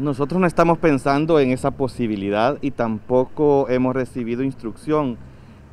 Nosotros no estamos pensando en esa posibilidad y tampoco hemos recibido instrucción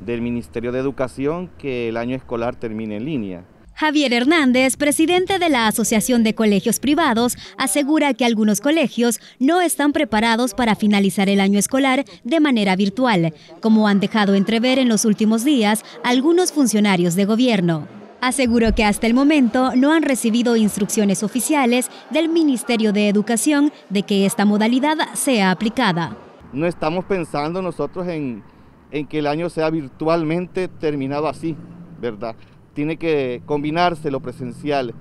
del Ministerio de Educación que el año escolar termine en línea. Javier Hernández, presidente de la Asociación de Colegios Privados, asegura que algunos colegios no están preparados para finalizar el año escolar de manera virtual, como han dejado entrever en los últimos días algunos funcionarios de gobierno. Aseguró que hasta el momento no han recibido instrucciones oficiales del Ministerio de Educación de que esta modalidad sea aplicada. No estamos pensando nosotros en, en que el año sea virtualmente terminado así, ¿verdad? Tiene que combinarse lo presencial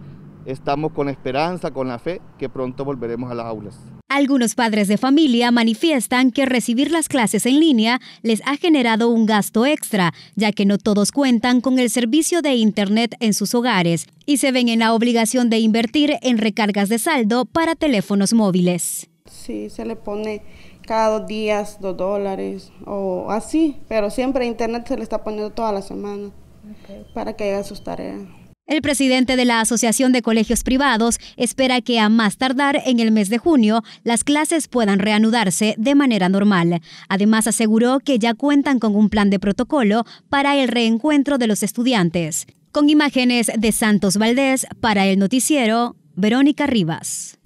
estamos con esperanza, con la fe, que pronto volveremos a las aulas. Algunos padres de familia manifiestan que recibir las clases en línea les ha generado un gasto extra, ya que no todos cuentan con el servicio de Internet en sus hogares y se ven en la obligación de invertir en recargas de saldo para teléfonos móviles. Sí, se le pone cada dos días dos dólares o así, pero siempre Internet se le está poniendo toda la semana para que haga sus tareas. El presidente de la Asociación de Colegios Privados espera que a más tardar en el mes de junio las clases puedan reanudarse de manera normal. Además aseguró que ya cuentan con un plan de protocolo para el reencuentro de los estudiantes. Con imágenes de Santos Valdés para el noticiero, Verónica Rivas.